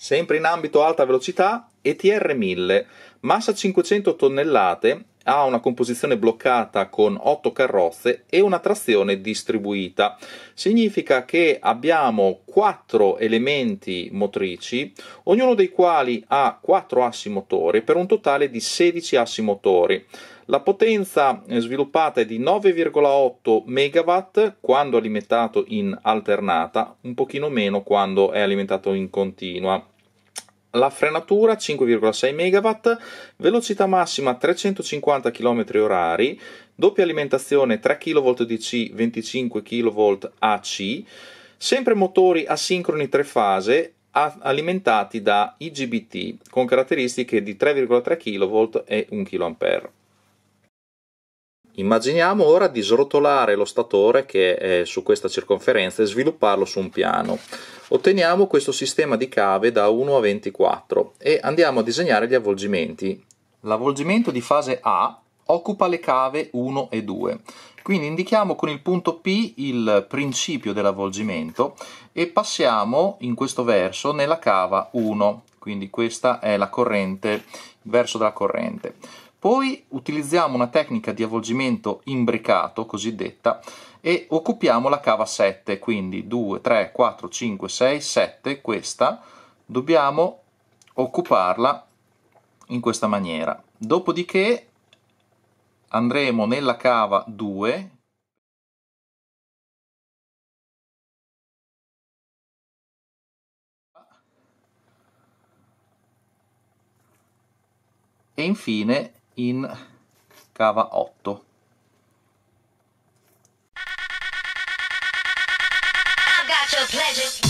Sempre in ambito alta velocità, ETR 1000, massa 500 tonnellate ha una composizione bloccata con 8 carrozze e una trazione distribuita. Significa che abbiamo 4 elementi motrici, ognuno dei quali ha 4 assi motori per un totale di 16 assi motori. La potenza eh, sviluppata è di 9,8 MW quando alimentato in alternata, un pochino meno quando è alimentato in continua. La frenatura 5,6 MW, velocità massima 350 km/h, doppia alimentazione 3 kV DC, 25 kV AC, sempre motori asincroni tre fase alimentati da IGBT con caratteristiche di 3,3 kV e 1 kA. Immaginiamo ora di srotolare lo statore che è su questa circonferenza e svilupparlo su un piano. Otteniamo questo sistema di cave da 1 a 24 e andiamo a disegnare gli avvolgimenti. L'avvolgimento di fase A occupa le cave 1 e 2. Quindi indichiamo con il punto P il principio dell'avvolgimento e passiamo in questo verso nella cava 1, quindi questa è la corrente, il verso della corrente. Poi utilizziamo una tecnica di avvolgimento imbricato, cosiddetta, e occupiamo la cava 7, quindi 2, 3, 4, 5, 6, 7, questa dobbiamo occuparla in questa maniera. Dopodiché andremo nella cava 2, e infine in cava 8 I got your pleasure.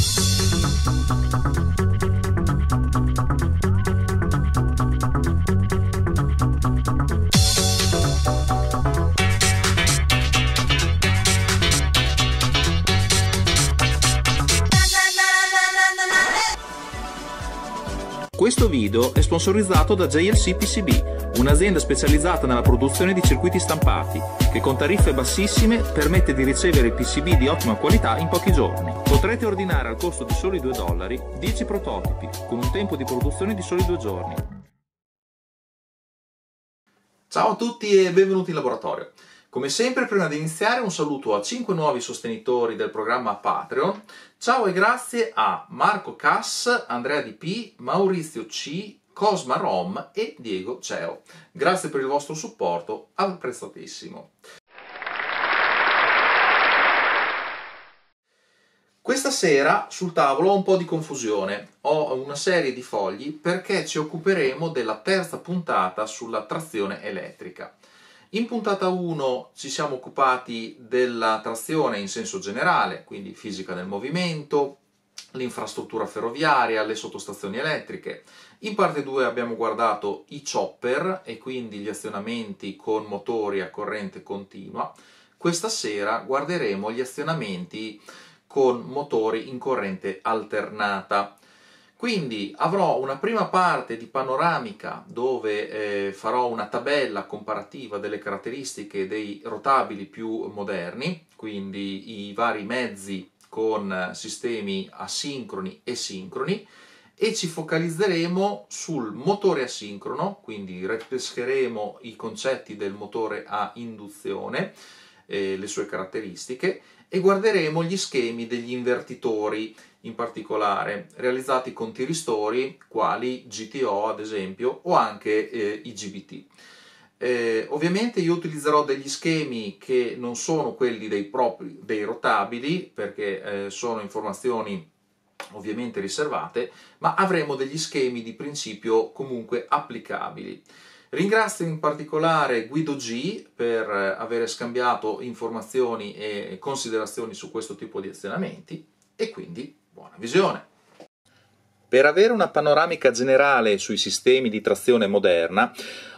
Questo video è sponsorizzato da JLC PCB, un'azienda specializzata nella produzione di circuiti stampati, che con tariffe bassissime permette di ricevere PCB di ottima qualità in pochi giorni. Potrete ordinare al costo di soli 2 dollari 10 prototipi, con un tempo di produzione di soli 2 giorni. Ciao a tutti e benvenuti in laboratorio. Come sempre, prima di iniziare, un saluto a 5 nuovi sostenitori del programma Patreon. Ciao e grazie a Marco Cass, Andrea Di P, Maurizio C, Cosma Rom e Diego Ceo. Grazie per il vostro supporto, apprezzatissimo. Questa sera sul tavolo ho un po' di confusione, ho una serie di fogli perché ci occuperemo della terza puntata sulla trazione elettrica. In puntata 1 ci siamo occupati della trazione in senso generale, quindi fisica del movimento, l'infrastruttura ferroviaria, le sottostazioni elettriche. In parte 2 abbiamo guardato i chopper e quindi gli azionamenti con motori a corrente continua. Questa sera guarderemo gli azionamenti con motori in corrente alternata. Quindi avrò una prima parte di panoramica dove eh, farò una tabella comparativa delle caratteristiche dei rotabili più moderni, quindi i vari mezzi con sistemi asincroni e sincroni, e ci focalizzeremo sul motore asincrono, quindi ripescheremo i concetti del motore a induzione, eh, le sue caratteristiche, e guarderemo gli schemi degli invertitori in particolare, realizzati con tiristori quali GTO ad esempio o anche eh, IGBT. Eh, ovviamente io utilizzerò degli schemi che non sono quelli dei, propri, dei rotabili perché eh, sono informazioni ovviamente riservate, ma avremo degli schemi di principio comunque applicabili. Ringrazio in particolare Guido G per eh, aver scambiato informazioni e considerazioni su questo tipo di azionamenti e quindi buona visione. Per avere una panoramica generale sui sistemi di trazione moderna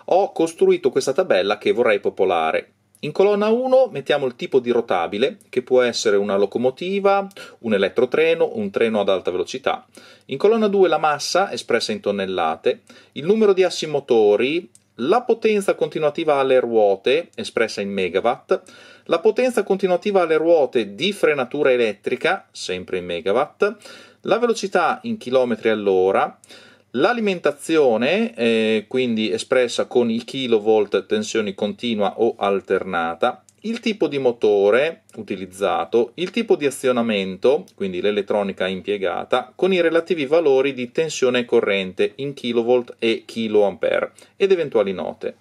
ho costruito questa tabella che vorrei popolare. In colonna 1 mettiamo il tipo di rotabile, che può essere una locomotiva, un elettrotreno, un treno ad alta velocità. In colonna 2 la massa, espressa in tonnellate, il numero di assi motori, la potenza continuativa alle ruote, espressa in megawatt, la potenza continuativa alle ruote di frenatura elettrica, sempre in megawatt, la velocità in chilometri all'ora, l'alimentazione, eh, quindi espressa con i kilovolt tensione continua o alternata, il tipo di motore utilizzato, il tipo di azionamento, quindi l'elettronica impiegata, con i relativi valori di tensione e corrente in kV e kA ed eventuali note.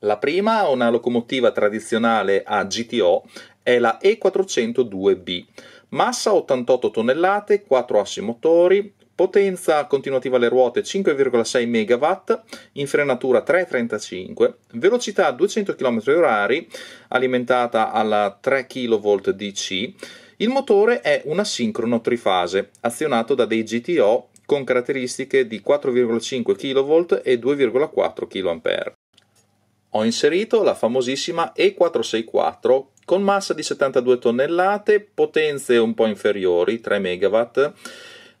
La prima, una locomotiva tradizionale a GTO, è la E402B. Massa 88 tonnellate, 4 assi motori, Potenza continuativa alle ruote 5,6 MW, in frenatura 3,35, velocità 200 km/h, alimentata alla 3 kV DC. Il motore è un asincrono trifase, azionato da dei GTO con caratteristiche di 4,5 kV e 2,4 kA. Ho inserito la famosissima E464 con massa di 72 tonnellate, potenze un po' inferiori, 3 MW,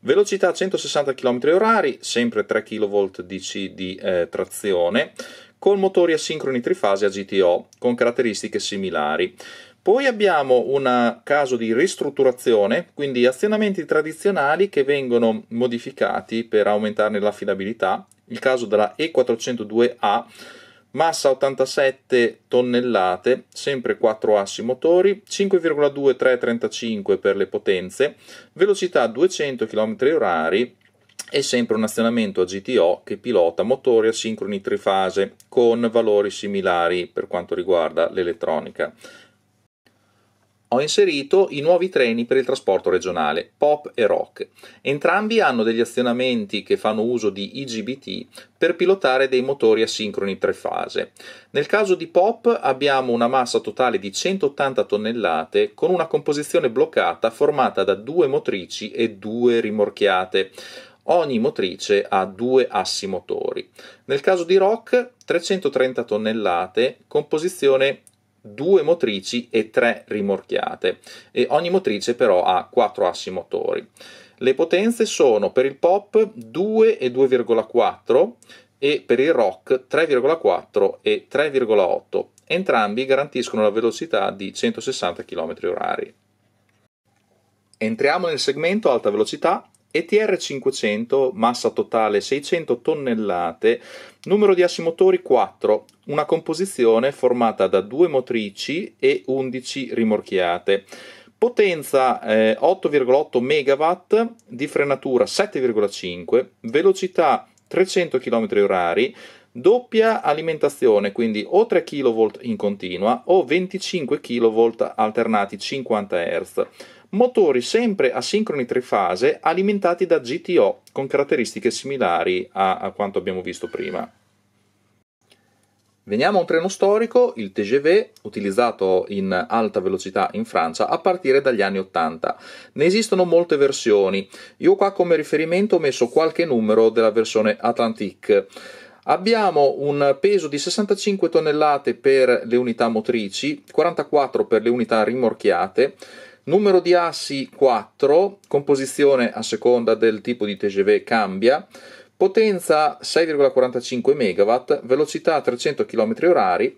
velocità 160 km/h, sempre 3 kV DC di eh, trazione, con motori asincroni trifase a GTO, con caratteristiche similari. Poi abbiamo un caso di ristrutturazione, quindi azionamenti tradizionali che vengono modificati per aumentarne l'affidabilità, il caso della E402A massa 87 tonnellate, sempre 4 assi motori, 5,2335 per le potenze, velocità 200 km/h e sempre un azionamento a GTO che pilota motori asincroni trifase con valori similari per quanto riguarda l'elettronica ho inserito i nuovi treni per il trasporto regionale, POP e Rock. Entrambi hanno degli azionamenti che fanno uso di IGBT per pilotare dei motori asincroni tre fase. Nel caso di POP abbiamo una massa totale di 180 tonnellate con una composizione bloccata formata da due motrici e due rimorchiate. Ogni motrice ha due assi motori. Nel caso di Rock, 330 tonnellate, composizione due motrici e tre rimorchiate e ogni motrice però ha quattro assi motori. Le potenze sono per il pop 2 e 2,4 e per il rock 3,4 e 3,8. Entrambi garantiscono la velocità di 160 km/h. Entriamo nel segmento alta velocità ETR 500, massa totale 600 tonnellate, numero di assi motori 4, una composizione formata da due motrici e 11 rimorchiate. Potenza eh, 8,8 MW, di frenatura 7,5, velocità 300 km/h, doppia alimentazione, quindi o 3 kV in continua o 25 kV alternati 50 Hz motori sempre asincroni trifase alimentati da GTO con caratteristiche similari a, a quanto abbiamo visto prima. Veniamo a un treno storico, il TGV, utilizzato in alta velocità in Francia a partire dagli anni 80. Ne esistono molte versioni. Io qua come riferimento ho messo qualche numero della versione Atlantique. Abbiamo un peso di 65 tonnellate per le unità motrici, 44 per le unità rimorchiate, Numero di assi 4, composizione a seconda del tipo di TGV cambia, potenza 6,45 MW, velocità 300 km/h,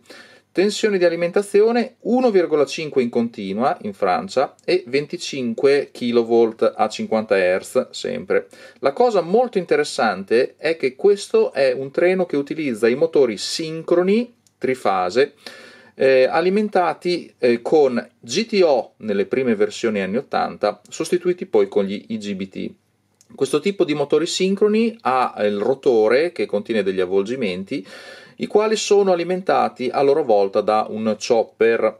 tensione di alimentazione 1,5 in continua in Francia e 25 kV a 50 Hz sempre. La cosa molto interessante è che questo è un treno che utilizza i motori sincroni trifase eh, alimentati eh, con GTO nelle prime versioni anni 80, sostituiti poi con gli IGBT. Questo tipo di motori sincroni ha eh, il rotore che contiene degli avvolgimenti, i quali sono alimentati a loro volta da un chopper.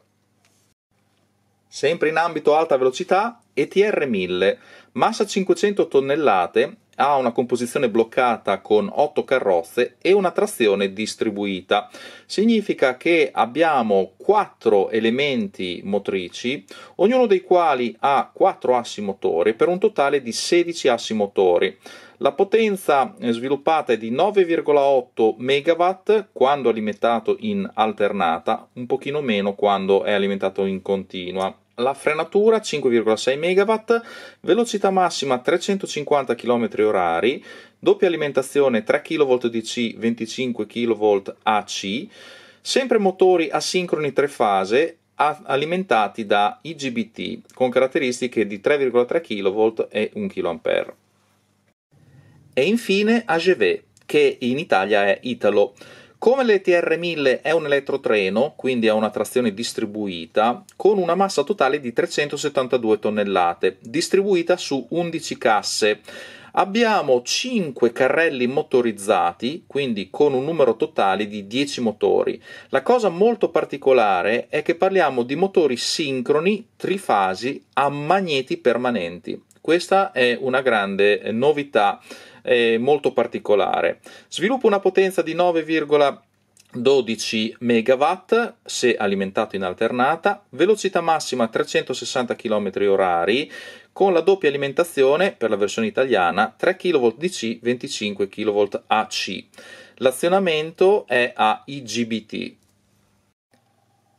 Sempre in ambito alta velocità, ETR 1000, massa 500 tonnellate ha una composizione bloccata con 8 carrozze e una trazione distribuita. Significa che abbiamo 4 elementi motrici, ognuno dei quali ha 4 assi motori per un totale di 16 assi motori. La potenza sviluppata è di 9,8 MW quando alimentato in alternata, un pochino meno quando è alimentato in continua la frenatura 5,6 MW, velocità massima 350 km/h, doppia alimentazione 3 kV DC 25 kV AC, sempre motori asincroni tre fase alimentati da IGBT con caratteristiche di 3,3 kV e 1 kA. E infine AGV, che in Italia è Italo come l'ETR 1000 è un elettrotreno, quindi ha una trazione distribuita, con una massa totale di 372 tonnellate, distribuita su 11 casse, abbiamo 5 carrelli motorizzati, quindi con un numero totale di 10 motori. La cosa molto particolare è che parliamo di motori sincroni trifasi a magneti permanenti. Questa è una grande novità eh, molto particolare. Sviluppa una potenza di 9,12 MW se alimentato in alternata, velocità massima 360 km h con la doppia alimentazione per la versione italiana 3 kV DC 25 kV AC. L'azionamento è a IGBT,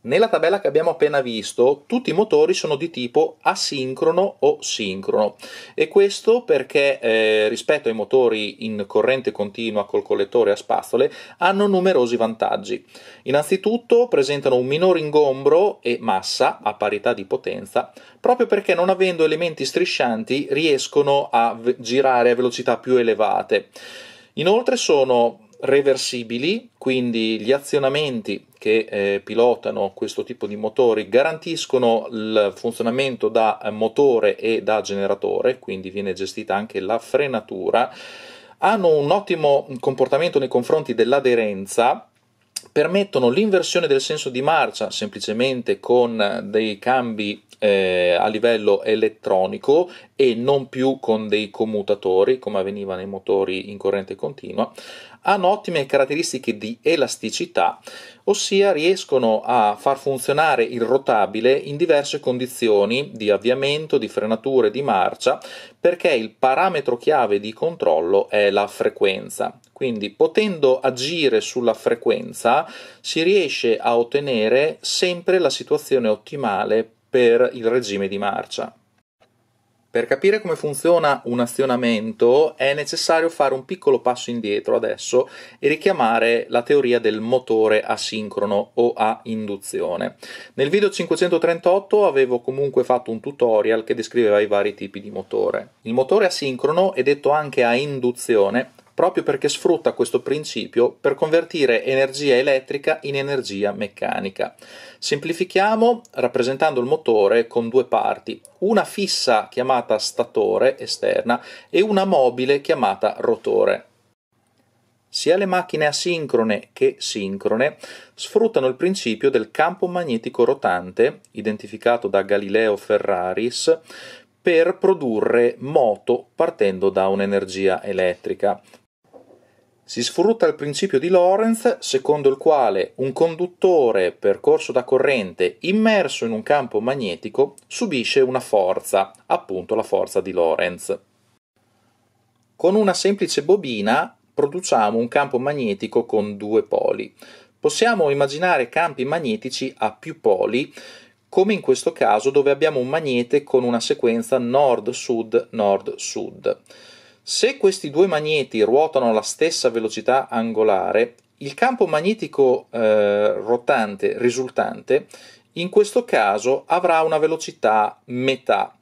nella tabella che abbiamo appena visto, tutti i motori sono di tipo asincrono o sincrono e questo perché eh, rispetto ai motori in corrente continua col collettore a spazzole hanno numerosi vantaggi. Innanzitutto presentano un minor ingombro e massa a parità di potenza, proprio perché non avendo elementi striscianti riescono a girare a velocità più elevate. Inoltre sono reversibili, quindi gli azionamenti che eh, pilotano questo tipo di motori garantiscono il funzionamento da motore e da generatore, quindi viene gestita anche la frenatura, hanno un ottimo comportamento nei confronti dell'aderenza permettono l'inversione del senso di marcia semplicemente con dei cambi eh, a livello elettronico e non più con dei commutatori come avveniva nei motori in corrente continua, hanno ottime caratteristiche di elasticità, ossia riescono a far funzionare il rotabile in diverse condizioni di avviamento, di frenature, di marcia, perché il parametro chiave di controllo è la frequenza. Quindi potendo agire sulla frequenza si riesce a ottenere sempre la situazione ottimale per il regime di marcia. Per capire come funziona un azionamento è necessario fare un piccolo passo indietro adesso e richiamare la teoria del motore asincrono o a induzione. Nel video 538 avevo comunque fatto un tutorial che descriveva i vari tipi di motore. Il motore asincrono è detto anche a induzione proprio perché sfrutta questo principio per convertire energia elettrica in energia meccanica. Semplifichiamo rappresentando il motore con due parti, una fissa chiamata statore esterna e una mobile chiamata rotore. Sia le macchine asincrone che sincrone sfruttano il principio del campo magnetico rotante, identificato da Galileo Ferraris, per produrre moto partendo da un'energia elettrica. Si sfrutta il principio di Lorentz secondo il quale un conduttore percorso da corrente immerso in un campo magnetico subisce una forza, appunto la forza di Lorentz. Con una semplice bobina produciamo un campo magnetico con due poli. Possiamo immaginare campi magnetici a più poli, come in questo caso dove abbiamo un magnete con una sequenza nord-sud-nord-sud. -sud. -nord sud nord sud se questi due magneti ruotano alla stessa velocità angolare, il campo magnetico eh, rotante risultante in questo caso avrà una velocità metà.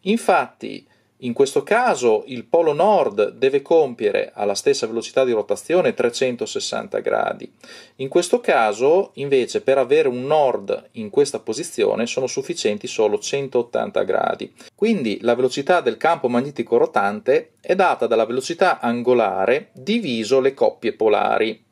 Infatti, in questo caso il polo nord deve compiere alla stessa velocità di rotazione 360 gradi. In questo caso invece per avere un nord in questa posizione sono sufficienti solo 180 gradi. Quindi la velocità del campo magnetico rotante è data dalla velocità angolare diviso le coppie polari.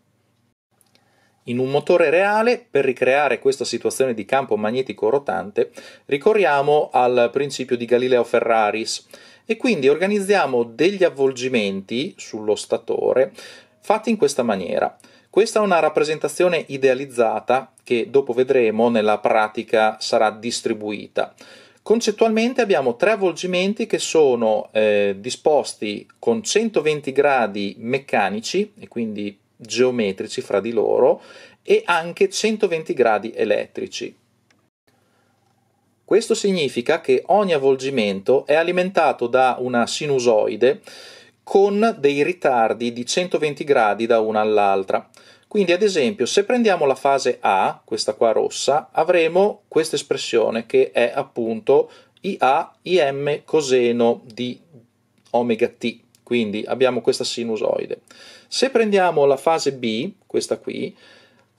In un motore reale, per ricreare questa situazione di campo magnetico rotante, ricorriamo al principio di Galileo Ferraris e quindi organizziamo degli avvolgimenti sullo statore fatti in questa maniera. Questa è una rappresentazione idealizzata che dopo vedremo nella pratica sarà distribuita. Concettualmente abbiamo tre avvolgimenti che sono eh, disposti con 120 gradi meccanici e quindi geometrici fra di loro e anche 120 gradi elettrici. Questo significa che ogni avvolgimento è alimentato da una sinusoide con dei ritardi di 120 gradi da una all'altra. Quindi ad esempio se prendiamo la fase A, questa qua rossa, avremo questa espressione che è appunto IA IM coseno di omega t, quindi abbiamo questa sinusoide. Se prendiamo la fase B, questa qui,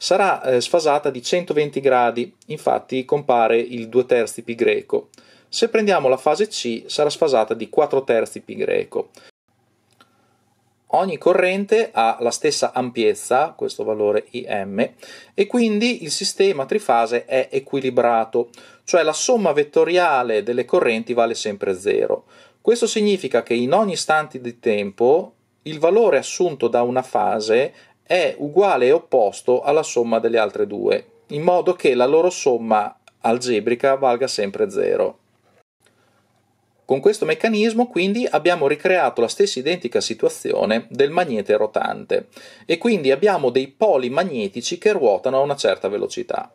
sarà eh, sfasata di 120 gradi, infatti compare il 2 terzi π greco. Se prendiamo la fase C sarà sfasata di 4 terzi π greco. Ogni corrente ha la stessa ampiezza, questo valore IM, e quindi il sistema trifase è equilibrato, cioè la somma vettoriale delle correnti vale sempre 0. Questo significa che in ogni istante di tempo il valore assunto da una fase è uguale e opposto alla somma delle altre due, in modo che la loro somma algebrica valga sempre 0. Con questo meccanismo quindi abbiamo ricreato la stessa identica situazione del magnete rotante e quindi abbiamo dei poli magnetici che ruotano a una certa velocità.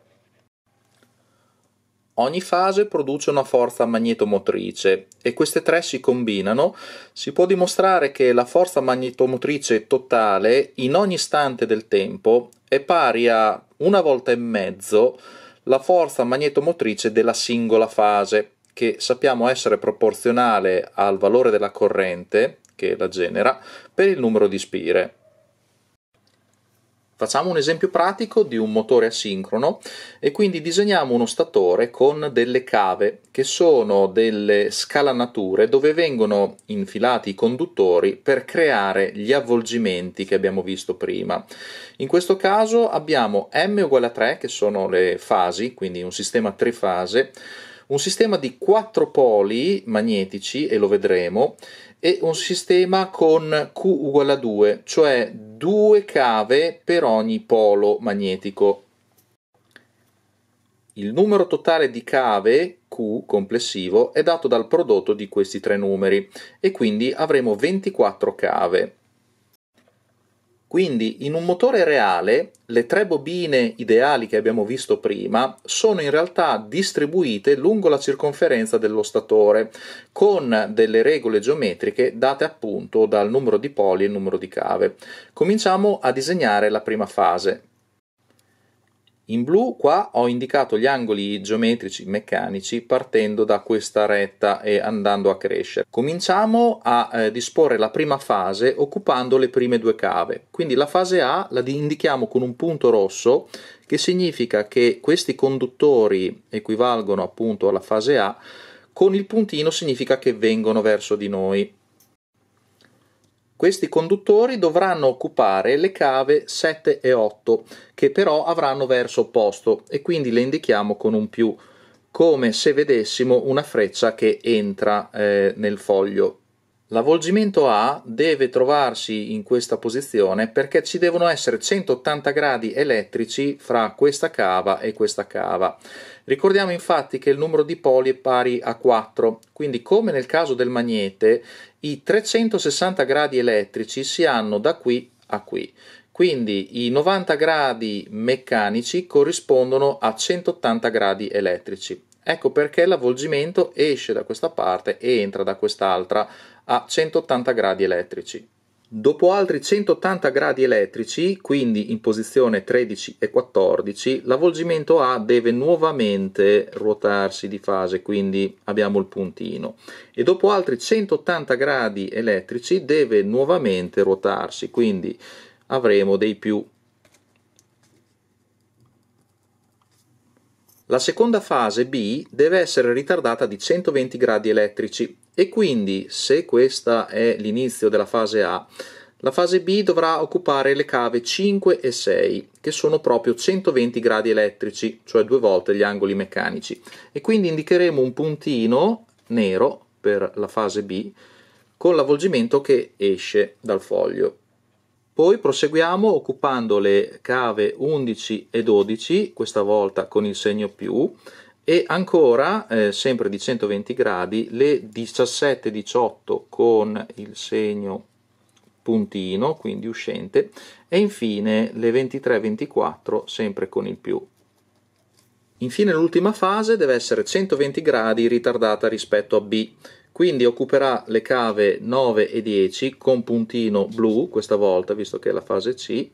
Ogni fase produce una forza magnetomotrice e queste tre si combinano. Si può dimostrare che la forza magnetomotrice totale in ogni istante del tempo è pari a una volta e mezzo la forza magnetomotrice della singola fase, che sappiamo essere proporzionale al valore della corrente che la genera per il numero di spire. Facciamo un esempio pratico di un motore asincrono e quindi disegniamo uno statore con delle cave che sono delle scalanature dove vengono infilati i conduttori per creare gli avvolgimenti che abbiamo visto prima. In questo caso abbiamo M uguale a 3 che sono le fasi, quindi un sistema trifase, un sistema di quattro poli magnetici e lo vedremo e un sistema con Q uguale a 2, cioè due cave per ogni polo magnetico. Il numero totale di cave Q complessivo è dato dal prodotto di questi tre numeri e quindi avremo 24 cave. Quindi in un motore reale le tre bobine ideali che abbiamo visto prima sono in realtà distribuite lungo la circonferenza dello statore con delle regole geometriche date appunto dal numero di poli e numero di cave. Cominciamo a disegnare la prima fase. In blu qua ho indicato gli angoli geometrici meccanici partendo da questa retta e andando a crescere. Cominciamo a eh, disporre la prima fase occupando le prime due cave. Quindi la fase A la indichiamo con un punto rosso che significa che questi conduttori equivalgono appunto alla fase A, con il puntino significa che vengono verso di noi. Questi conduttori dovranno occupare le cave 7 e 8, che però avranno verso opposto e quindi le indichiamo con un più, come se vedessimo una freccia che entra eh, nel foglio L'avvolgimento A deve trovarsi in questa posizione perché ci devono essere 180 gradi elettrici fra questa cava e questa cava. Ricordiamo infatti che il numero di poli è pari a 4, quindi come nel caso del magnete i 360 gradi elettrici si hanno da qui a qui. Quindi i 90 gradi meccanici corrispondono a 180 gradi elettrici. Ecco perché l'avvolgimento esce da questa parte e entra da quest'altra a 180 gradi elettrici. Dopo altri 180 gradi elettrici, quindi in posizione 13 e 14, l'avvolgimento A deve nuovamente ruotarsi di fase, quindi abbiamo il puntino. E dopo altri 180 gradi elettrici deve nuovamente ruotarsi, quindi avremo dei più La seconda fase B deve essere ritardata di 120 gradi elettrici e quindi se questa è l'inizio della fase A, la fase B dovrà occupare le cave 5 e 6 che sono proprio 120 gradi elettrici, cioè due volte gli angoli meccanici e quindi indicheremo un puntino nero per la fase B con l'avvolgimento che esce dal foglio. Poi proseguiamo occupando le cave 11 e 12, questa volta con il segno più, e ancora, eh, sempre di 120 gradi, le 17 e 18 con il segno puntino, quindi uscente, e infine le 23 e 24 sempre con il più. Infine l'ultima fase deve essere 120 gradi ritardata rispetto a B, quindi occuperà le cave 9 e 10 con puntino blu questa volta visto che è la fase C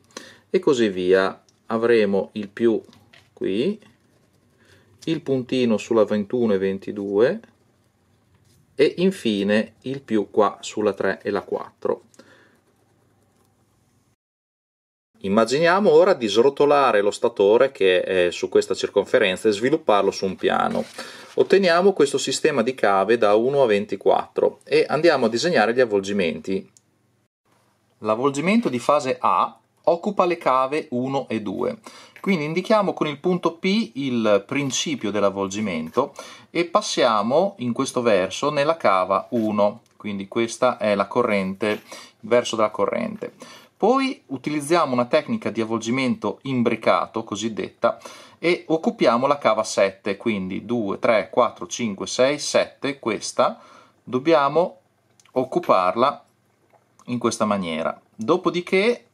e così via avremo il più qui il puntino sulla 21 e 22 e infine il più qua sulla 3 e la 4 Immaginiamo ora di srotolare lo statore che è su questa circonferenza e svilupparlo su un piano. Otteniamo questo sistema di cave da 1 a 24 e andiamo a disegnare gli avvolgimenti. L'avvolgimento di fase A occupa le cave 1 e 2. Quindi indichiamo con il punto P il principio dell'avvolgimento e passiamo in questo verso nella cava 1, quindi questa è la corrente, il verso della corrente. Poi utilizziamo una tecnica di avvolgimento imbricato, cosiddetta, e occupiamo la cava 7, quindi 2, 3, 4, 5, 6, 7, questa dobbiamo occuparla in questa maniera. Dopodiché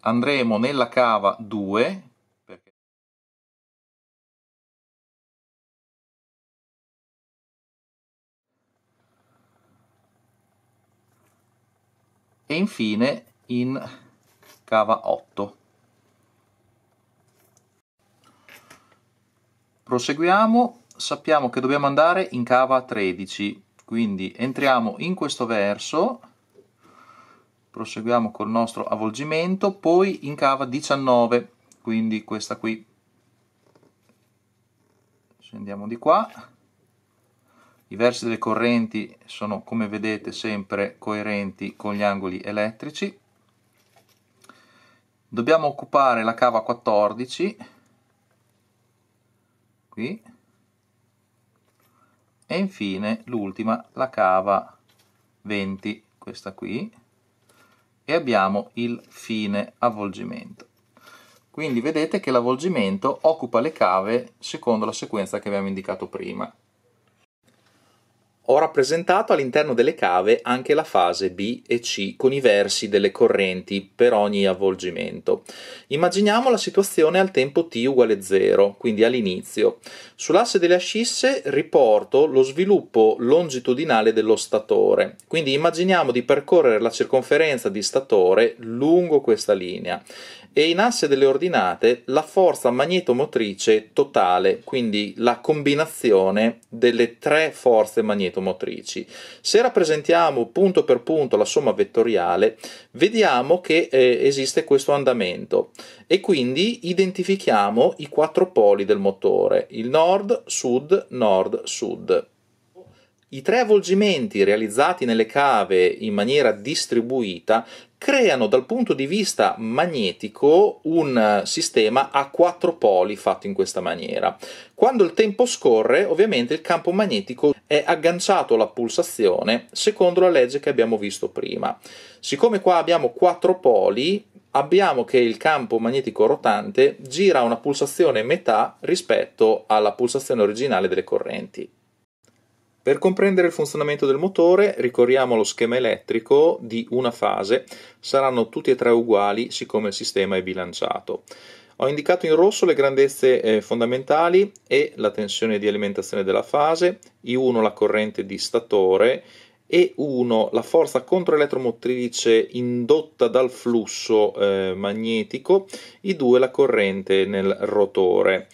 andremo nella cava 2, e infine in cava 8. proseguiamo sappiamo che dobbiamo andare in cava 13 quindi entriamo in questo verso proseguiamo col nostro avvolgimento poi in cava 19 quindi questa qui scendiamo di qua i versi delle correnti sono come vedete sempre coerenti con gli angoli elettrici dobbiamo occupare la cava 14 qui e infine l'ultima la cava 20 questa qui e abbiamo il fine avvolgimento quindi vedete che l'avvolgimento occupa le cave secondo la sequenza che abbiamo indicato prima ho rappresentato all'interno delle cave anche la fase B e C con i versi delle correnti per ogni avvolgimento. Immaginiamo la situazione al tempo t uguale 0, quindi all'inizio. Sull'asse delle ascisse riporto lo sviluppo longitudinale dello statore, quindi immaginiamo di percorrere la circonferenza di statore lungo questa linea e in asse delle ordinate la forza magnetomotrice totale, quindi la combinazione delle tre forze magnetomotrici. Se rappresentiamo punto per punto la somma vettoriale, vediamo che eh, esiste questo andamento e quindi identifichiamo i quattro poli del motore, il nord, sud, nord, sud. I tre avvolgimenti realizzati nelle cave in maniera distribuita creano dal punto di vista magnetico un eh, sistema a quattro poli fatto in questa maniera. Quando il tempo scorre, ovviamente il campo magnetico è agganciato alla pulsazione secondo la legge che abbiamo visto prima. Siccome qua abbiamo quattro poli, abbiamo che il campo magnetico rotante gira una pulsazione metà rispetto alla pulsazione originale delle correnti. Per comprendere il funzionamento del motore ricorriamo allo schema elettrico di una fase, saranno tutti e tre uguali siccome il sistema è bilanciato. Ho indicato in rosso le grandezze eh, fondamentali e la tensione di alimentazione della fase, I1 la corrente di statore, E1 la forza controelettromotrice indotta dal flusso eh, magnetico, I2 la corrente nel rotore.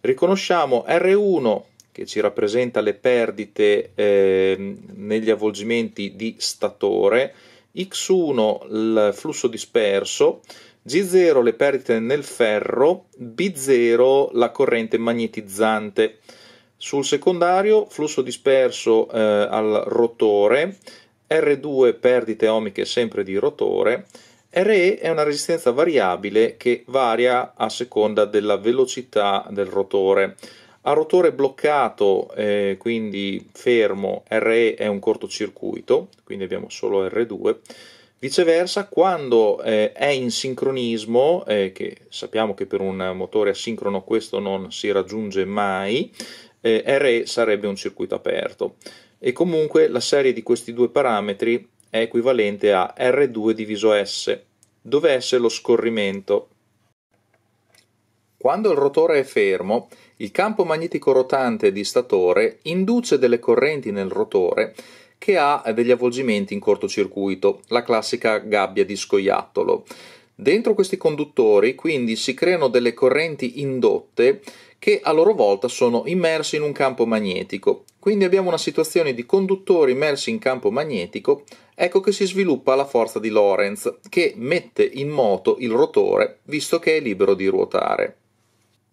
Riconosciamo R1 che ci rappresenta le perdite eh, negli avvolgimenti di statore, X1 il flusso disperso, G0 le perdite nel ferro, B0 la corrente magnetizzante. Sul secondario flusso disperso eh, al rotore, R2 perdite ohmiche sempre di rotore, RE è una resistenza variabile che varia a seconda della velocità del rotore. A rotore bloccato, eh, quindi fermo, RE è un cortocircuito, quindi abbiamo solo R2. Viceversa, quando eh, è in sincronismo, eh, che sappiamo che per un motore asincrono questo non si raggiunge mai, eh, RE sarebbe un circuito aperto. E comunque la serie di questi due parametri è equivalente a R2 diviso S, dove S è lo scorrimento. Quando il rotore è fermo, il campo magnetico rotante di statore induce delle correnti nel rotore che ha degli avvolgimenti in cortocircuito, la classica gabbia di scoiattolo. Dentro questi conduttori quindi si creano delle correnti indotte che a loro volta sono immersi in un campo magnetico. Quindi abbiamo una situazione di conduttori immersi in campo magnetico, ecco che si sviluppa la forza di Lorentz che mette in moto il rotore visto che è libero di ruotare.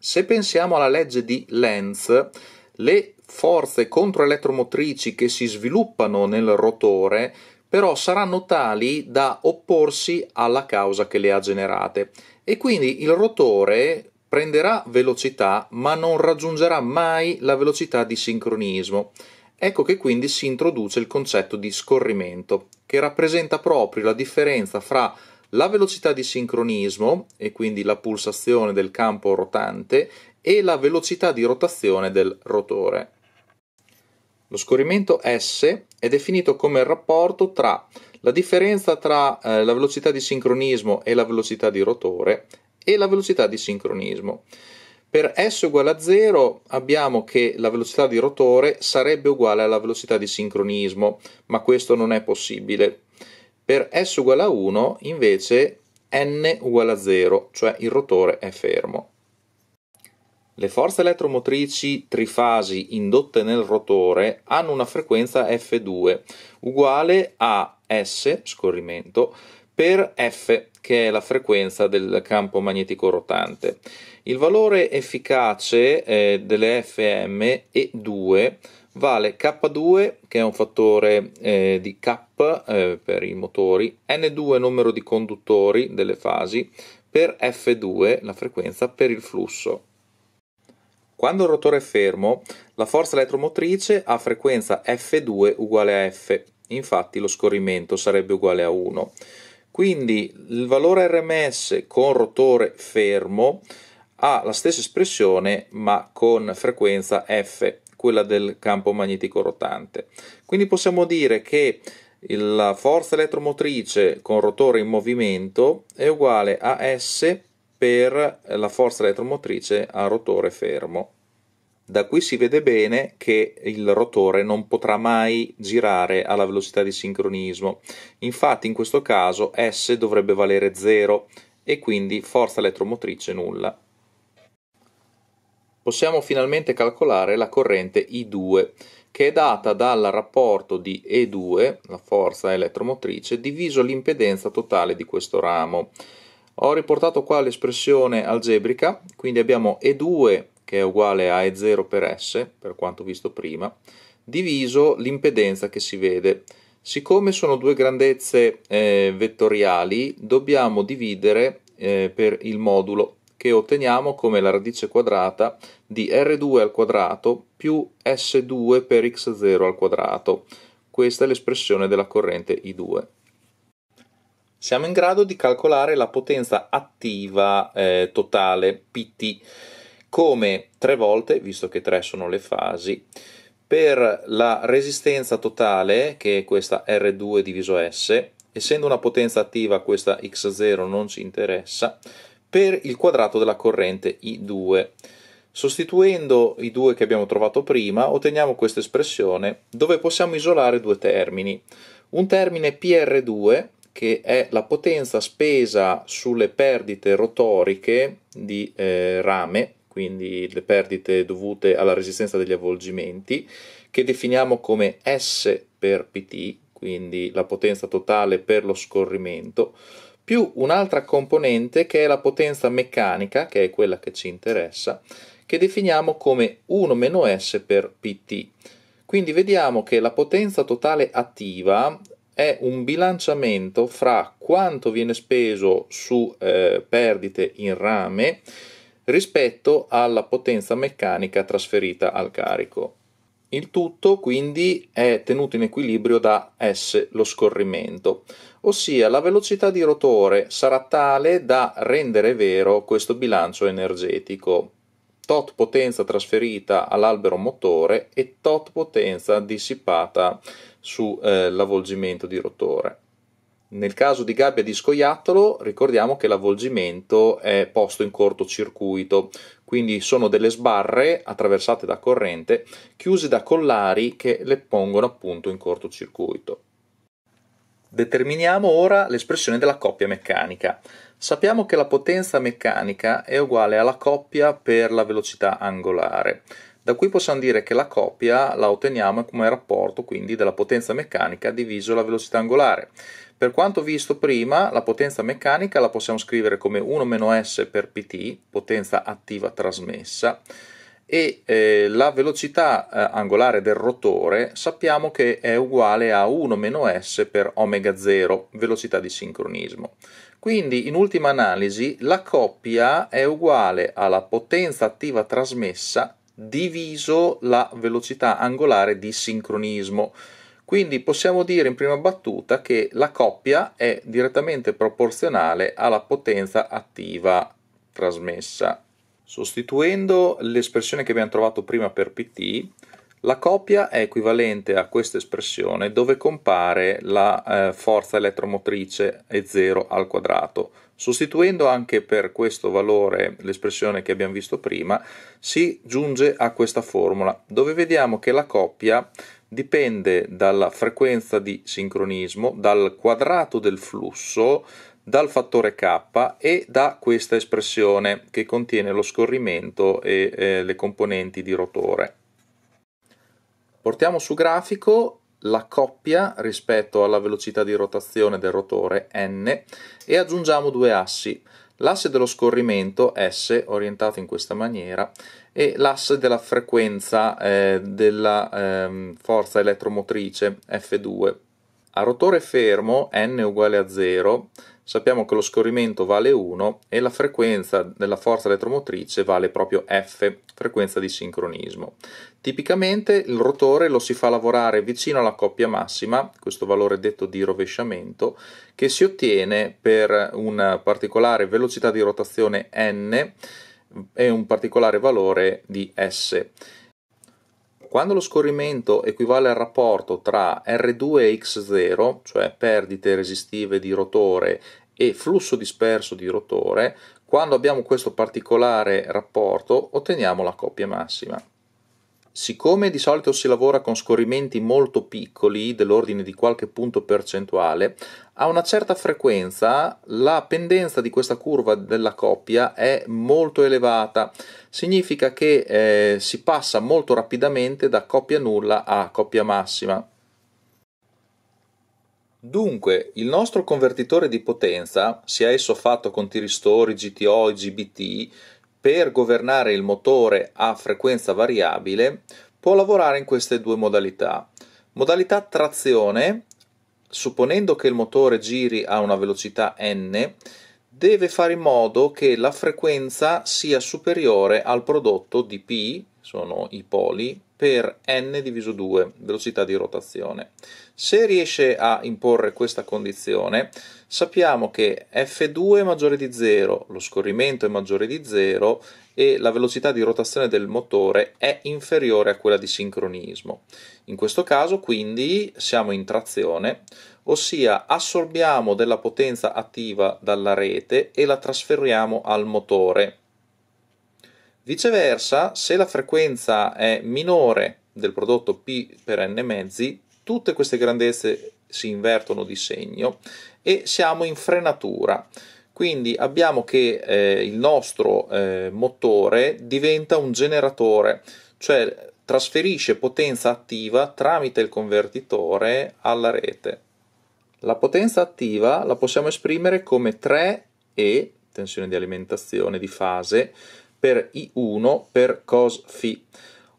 Se pensiamo alla legge di Lenz, le forze controelettromotrici che si sviluppano nel rotore però saranno tali da opporsi alla causa che le ha generate e quindi il rotore prenderà velocità ma non raggiungerà mai la velocità di sincronismo. Ecco che quindi si introduce il concetto di scorrimento, che rappresenta proprio la differenza fra la velocità di sincronismo e quindi la pulsazione del campo rotante e la velocità di rotazione del rotore. Lo scorrimento S è definito come il rapporto tra la differenza tra eh, la velocità di sincronismo e la velocità di rotore e la velocità di sincronismo. Per S uguale a 0 abbiamo che la velocità di rotore sarebbe uguale alla velocità di sincronismo, ma questo non è possibile per S uguale a 1 invece N uguale a 0, cioè il rotore è fermo. Le forze elettromotrici trifasi indotte nel rotore hanno una frequenza F2 uguale a S, scorrimento, per F, che è la frequenza del campo magnetico rotante. Il valore efficace eh, delle Fm è 2 vale K2 che è un fattore eh, di K eh, per i motori, N2 numero di conduttori delle fasi, per F2 la frequenza per il flusso. Quando il rotore è fermo, la forza elettromotrice ha frequenza F2 uguale a F, infatti lo scorrimento sarebbe uguale a 1. Quindi il valore RMS con rotore fermo ha la stessa espressione ma con frequenza F quella del campo magnetico rotante. Quindi possiamo dire che la forza elettromotrice con rotore in movimento è uguale a S per la forza elettromotrice a rotore fermo. Da qui si vede bene che il rotore non potrà mai girare alla velocità di sincronismo. Infatti in questo caso S dovrebbe valere 0 e quindi forza elettromotrice nulla possiamo finalmente calcolare la corrente I2, che è data dal rapporto di E2, la forza elettromotrice, diviso l'impedenza totale di questo ramo. Ho riportato qua l'espressione algebrica, quindi abbiamo E2 che è uguale a E0 per S, per quanto visto prima, diviso l'impedenza che si vede. Siccome sono due grandezze eh, vettoriali, dobbiamo dividere eh, per il modulo che otteniamo come la radice quadrata di r2 al quadrato più s2 per x0 al quadrato. Questa è l'espressione della corrente I2. Siamo in grado di calcolare la potenza attiva eh, totale PT come tre volte, visto che tre sono le fasi, per la resistenza totale, che è questa R2 diviso S, essendo una potenza attiva questa X0 non ci interessa, per il quadrato della corrente I2. Sostituendo i due che abbiamo trovato prima, otteniamo questa espressione dove possiamo isolare due termini. Un termine PR2, che è la potenza spesa sulle perdite rotoriche di eh, rame, quindi le perdite dovute alla resistenza degli avvolgimenti, che definiamo come S per PT, quindi la potenza totale per lo scorrimento, più un'altra componente che è la potenza meccanica, che è quella che ci interessa, che definiamo come 1-S per PT. Quindi vediamo che la potenza totale attiva è un bilanciamento fra quanto viene speso su eh, perdite in rame rispetto alla potenza meccanica trasferita al carico. Il tutto quindi è tenuto in equilibrio da S lo scorrimento ossia la velocità di rotore sarà tale da rendere vero questo bilancio energetico tot potenza trasferita all'albero motore e tot potenza dissipata sull'avvolgimento eh, di rotore. Nel caso di gabbia di scoiattolo ricordiamo che l'avvolgimento è posto in cortocircuito, quindi sono delle sbarre attraversate da corrente chiuse da collari che le pongono appunto in cortocircuito. Determiniamo ora l'espressione della coppia meccanica. Sappiamo che la potenza meccanica è uguale alla coppia per la velocità angolare. Da qui possiamo dire che la coppia la otteniamo come rapporto quindi della potenza meccanica diviso la velocità angolare. Per quanto visto prima, la potenza meccanica la possiamo scrivere come 1-s per pt, potenza attiva trasmessa, e eh, la velocità eh, angolare del rotore sappiamo che è uguale a 1-s per ω0, velocità di sincronismo. Quindi in ultima analisi la coppia è uguale alla potenza attiva trasmessa diviso la velocità angolare di sincronismo. Quindi possiamo dire in prima battuta che la coppia è direttamente proporzionale alla potenza attiva trasmessa. Sostituendo l'espressione che abbiamo trovato prima per pt, la coppia è equivalente a questa espressione dove compare la eh, forza elettromotrice E0 al quadrato. Sostituendo anche per questo valore l'espressione che abbiamo visto prima, si giunge a questa formula dove vediamo che la coppia dipende dalla frequenza di sincronismo, dal quadrato del flusso dal fattore K e da questa espressione che contiene lo scorrimento e eh, le componenti di rotore. Portiamo su grafico la coppia rispetto alla velocità di rotazione del rotore n e aggiungiamo due assi, l'asse dello scorrimento S orientato in questa maniera e l'asse della frequenza eh, della eh, forza elettromotrice F2 a rotore fermo n uguale a 0 sappiamo che lo scorrimento vale 1 e la frequenza della forza elettromotrice vale proprio F, frequenza di sincronismo. Tipicamente il rotore lo si fa lavorare vicino alla coppia massima, questo valore detto di rovesciamento, che si ottiene per una particolare velocità di rotazione n e un particolare valore di S. Quando lo scorrimento equivale al rapporto tra R2 e X0, cioè perdite resistive di rotore e flusso disperso di rotore, quando abbiamo questo particolare rapporto otteniamo la coppia massima. Siccome di solito si lavora con scorrimenti molto piccoli, dell'ordine di qualche punto percentuale, a una certa frequenza la pendenza di questa curva della coppia è molto elevata. Significa che eh, si passa molto rapidamente da coppia nulla a coppia massima. Dunque, il nostro convertitore di potenza, sia esso fatto con tiristori, GTO e GBT, per governare il motore a frequenza variabile può lavorare in queste due modalità. Modalità trazione, supponendo che il motore giri a una velocità n, deve fare in modo che la frequenza sia superiore al prodotto di P, sono i poli, per n diviso 2, velocità di rotazione. Se riesce a imporre questa condizione, sappiamo che F2 è maggiore di 0, lo scorrimento è maggiore di 0 e la velocità di rotazione del motore è inferiore a quella di sincronismo. In questo caso quindi siamo in trazione, ossia assorbiamo della potenza attiva dalla rete e la trasferiamo al motore. Viceversa, se la frequenza è minore del prodotto P per n mezzi, tutte queste grandezze si invertono di segno e siamo in frenatura. Quindi abbiamo che eh, il nostro eh, motore diventa un generatore, cioè trasferisce potenza attiva tramite il convertitore alla rete. La potenza attiva la possiamo esprimere come 3E, tensione di alimentazione di fase, per I1 per cos φ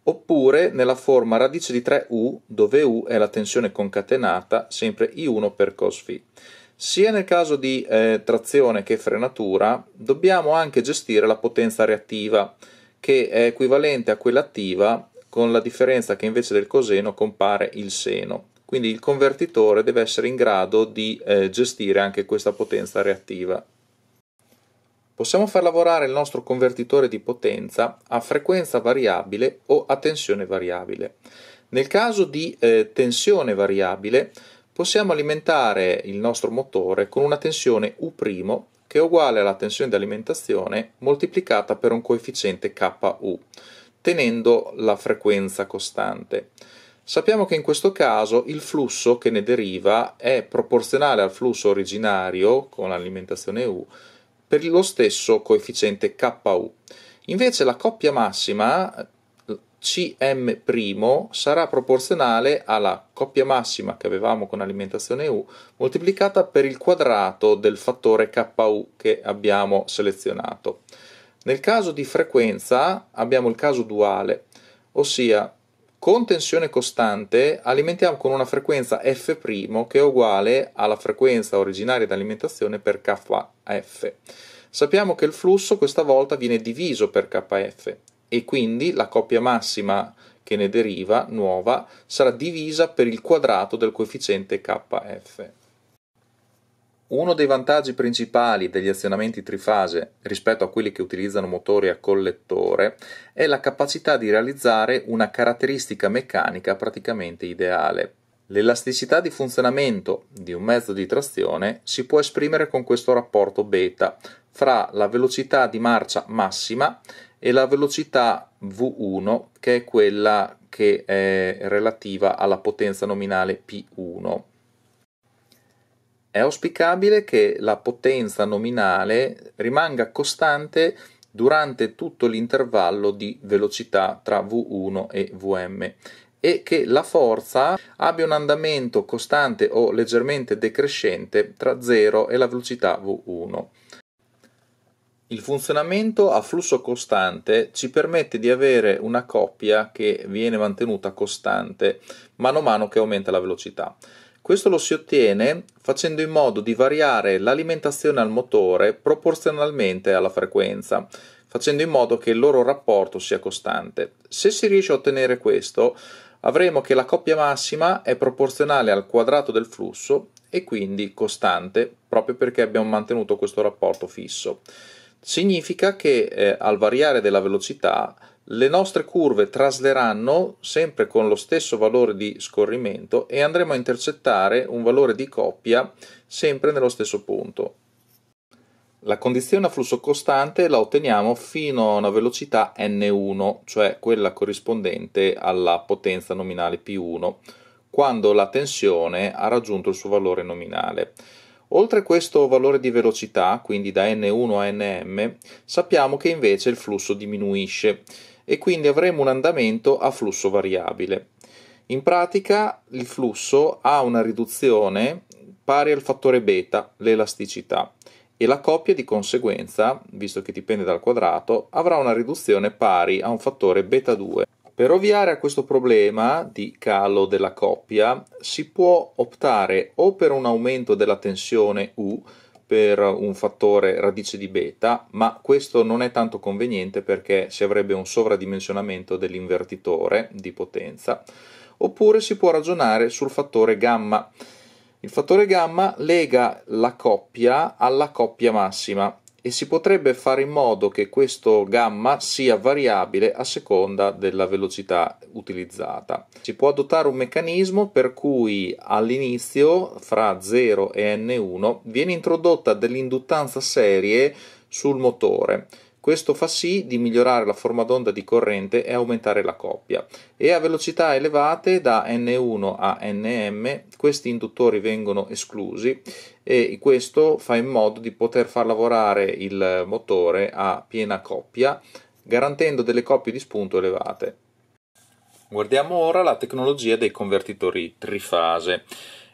oppure nella forma radice di 3u, dove u è la tensione concatenata, sempre I1 per cos φ. Sia nel caso di eh, trazione che frenatura, dobbiamo anche gestire la potenza reattiva, che è equivalente a quella attiva, con la differenza che invece del coseno compare il seno. Quindi il convertitore deve essere in grado di eh, gestire anche questa potenza reattiva. Possiamo far lavorare il nostro convertitore di potenza a frequenza variabile o a tensione variabile. Nel caso di eh, tensione variabile possiamo alimentare il nostro motore con una tensione U' che è uguale alla tensione di alimentazione moltiplicata per un coefficiente KU, tenendo la frequenza costante. Sappiamo che in questo caso il flusso che ne deriva è proporzionale al flusso originario con l'alimentazione U per lo stesso coefficiente KU. Invece la coppia massima Cm' sarà proporzionale alla coppia massima che avevamo con alimentazione U moltiplicata per il quadrato del fattore KU che abbiamo selezionato. Nel caso di frequenza abbiamo il caso duale, ossia con tensione costante alimentiamo con una frequenza F' che è uguale alla frequenza originaria di alimentazione per KF. Sappiamo che il flusso questa volta viene diviso per KF e quindi la coppia massima che ne deriva, nuova, sarà divisa per il quadrato del coefficiente KF. Uno dei vantaggi principali degli azionamenti trifase rispetto a quelli che utilizzano motori a collettore è la capacità di realizzare una caratteristica meccanica praticamente ideale. L'elasticità di funzionamento di un mezzo di trazione si può esprimere con questo rapporto beta fra la velocità di marcia massima e la velocità V1 che è quella che è relativa alla potenza nominale P1 è auspicabile che la potenza nominale rimanga costante durante tutto l'intervallo di velocità tra V1 e Vm e che la forza abbia un andamento costante o leggermente decrescente tra 0 e la velocità V1. Il funzionamento a flusso costante ci permette di avere una coppia che viene mantenuta costante mano a mano che aumenta la velocità. Questo lo si ottiene facendo in modo di variare l'alimentazione al motore proporzionalmente alla frequenza, facendo in modo che il loro rapporto sia costante. Se si riesce a ottenere questo, avremo che la coppia massima è proporzionale al quadrato del flusso e quindi costante proprio perché abbiamo mantenuto questo rapporto fisso. Significa che eh, al variare della velocità le nostre curve trasleranno sempre con lo stesso valore di scorrimento e andremo a intercettare un valore di coppia sempre nello stesso punto. La condizione a flusso costante la otteniamo fino a una velocità n1, cioè quella corrispondente alla potenza nominale P1, quando la tensione ha raggiunto il suo valore nominale. Oltre questo valore di velocità, quindi da n1 a nm, sappiamo che invece il flusso diminuisce e quindi avremo un andamento a flusso variabile. In pratica il flusso ha una riduzione pari al fattore beta, l'elasticità, e la coppia di conseguenza, visto che dipende dal quadrato, avrà una riduzione pari a un fattore beta 2. Per ovviare a questo problema di calo della coppia si può optare o per un aumento della tensione U per un fattore radice di beta, ma questo non è tanto conveniente perché si avrebbe un sovradimensionamento dell'invertitore di potenza, oppure si può ragionare sul fattore gamma. Il fattore gamma lega la coppia alla coppia massima, e si potrebbe fare in modo che questo gamma sia variabile a seconda della velocità utilizzata. Si può adottare un meccanismo per cui all'inizio fra 0 e N1 viene introdotta dell'induttanza serie sul motore questo fa sì di migliorare la forma d'onda di corrente e aumentare la coppia. E a velocità elevate da N1 a Nm questi induttori vengono esclusi e questo fa in modo di poter far lavorare il motore a piena coppia garantendo delle coppie di spunto elevate. Guardiamo ora la tecnologia dei convertitori trifase.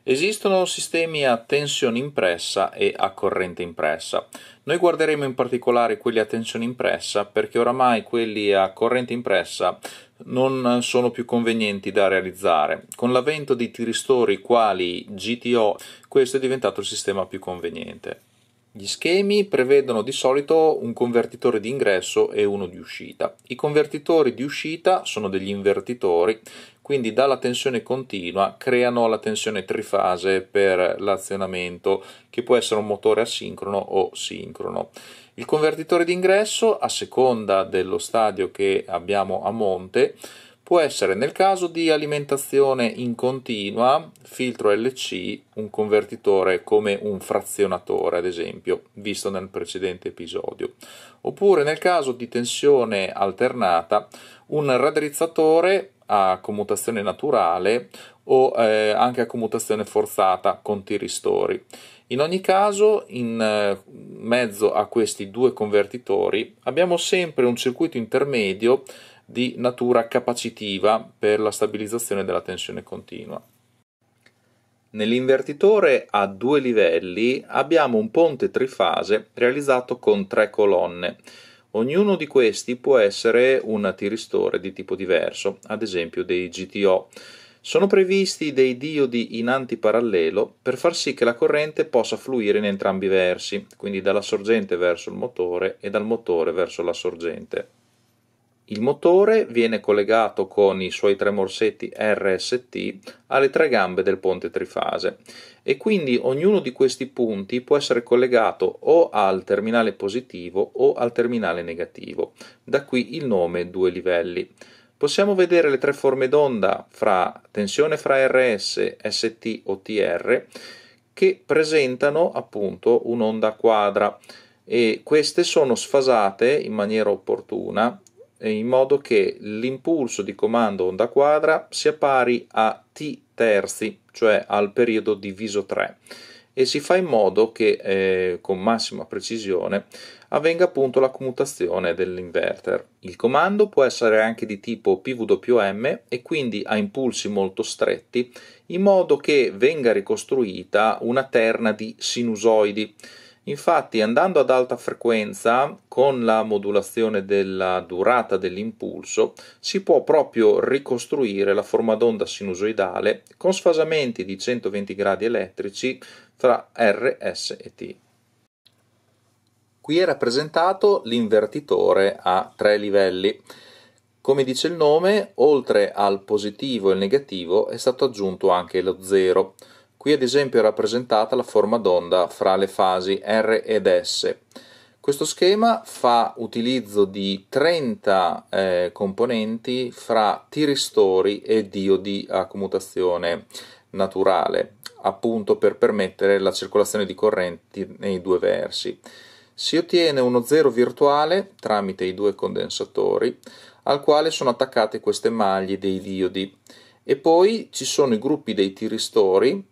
Esistono sistemi a tensione impressa e a corrente impressa. Noi guarderemo in particolare quelli a tensione impressa perché oramai quelli a corrente impressa non sono più convenienti da realizzare. Con l'avvento di tiristori quali GTO questo è diventato il sistema più conveniente. Gli schemi prevedono di solito un convertitore di ingresso e uno di uscita. I convertitori di uscita sono degli invertitori, quindi dalla tensione continua creano la tensione trifase per l'azionamento, che può essere un motore asincrono o sincrono. Il convertitore di ingresso, a seconda dello stadio che abbiamo a monte, può essere nel caso di alimentazione in continua, filtro LC, un convertitore come un frazionatore, ad esempio, visto nel precedente episodio, oppure nel caso di tensione alternata, un raddrizzatore a commutazione naturale o eh, anche a commutazione forzata con tiristori. In ogni caso, in eh, mezzo a questi due convertitori abbiamo sempre un circuito intermedio di natura capacitiva per la stabilizzazione della tensione continua. Nell'invertitore a due livelli abbiamo un ponte trifase realizzato con tre colonne. Ognuno di questi può essere un tiristore di tipo diverso, ad esempio dei GTO. Sono previsti dei diodi in antiparallelo per far sì che la corrente possa fluire in entrambi i versi, quindi dalla sorgente verso il motore e dal motore verso la sorgente. Il motore viene collegato con i suoi tre morsetti RST alle tre gambe del ponte trifase e quindi ognuno di questi punti può essere collegato o al terminale positivo o al terminale negativo. Da qui il nome due livelli. Possiamo vedere le tre forme d'onda fra tensione fra RS, ST o TR che presentano appunto un'onda quadra e queste sono sfasate in maniera opportuna eh, in modo che l'impulso di comando onda quadra sia pari a t terzi, cioè al periodo diviso 3 e si fa in modo che eh, con massima precisione avvenga appunto la commutazione dell'inverter. Il comando può essere anche di tipo PWM e quindi a impulsi molto stretti, in modo che venga ricostruita una terna di sinusoidi Infatti, andando ad alta frequenza, con la modulazione della durata dell'impulso, si può proprio ricostruire la forma d'onda sinusoidale con sfasamenti di 120 gradi elettrici tra R, S e T. Qui è rappresentato l'invertitore a tre livelli. Come dice il nome, oltre al positivo e il negativo è stato aggiunto anche lo zero. Qui ad esempio è rappresentata la forma d'onda fra le fasi R ed S. Questo schema fa utilizzo di 30 eh, componenti fra tiristori e diodi a commutazione naturale, appunto per permettere la circolazione di correnti nei due versi. Si ottiene uno zero virtuale tramite i due condensatori, al quale sono attaccate queste maglie dei diodi. E poi ci sono i gruppi dei tiristori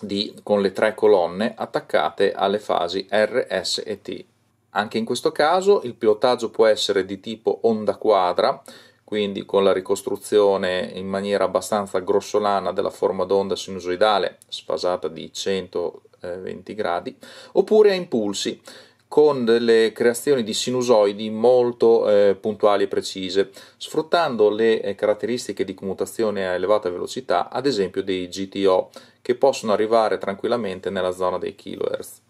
di, con le tre colonne attaccate alle fasi R, S e T. Anche in questo caso il pilotaggio può essere di tipo onda quadra, quindi con la ricostruzione in maniera abbastanza grossolana della forma d'onda sinusoidale sfasata di 120 gradi, oppure a impulsi, con delle creazioni di sinusoidi molto eh, puntuali e precise, sfruttando le eh, caratteristiche di commutazione a elevata velocità, ad esempio dei GTO, che possono arrivare tranquillamente nella zona dei kHz.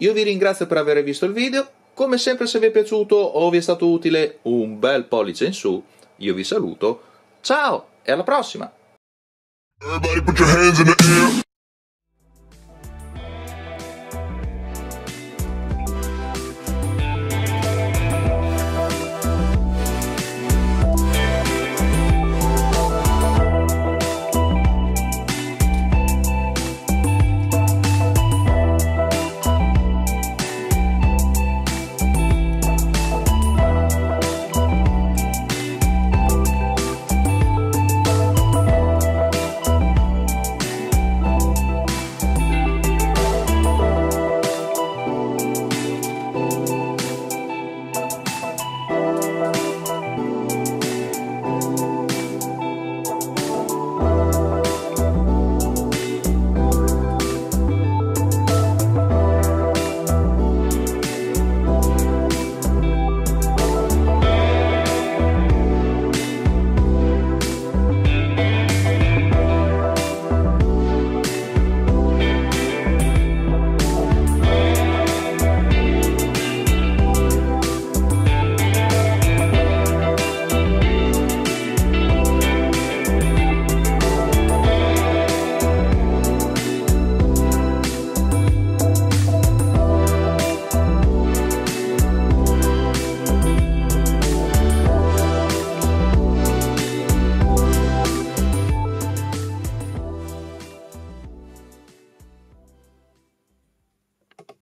Io vi ringrazio per aver visto il video, come sempre se vi è piaciuto o vi è stato utile un bel pollice in su io vi saluto, ciao e alla prossima!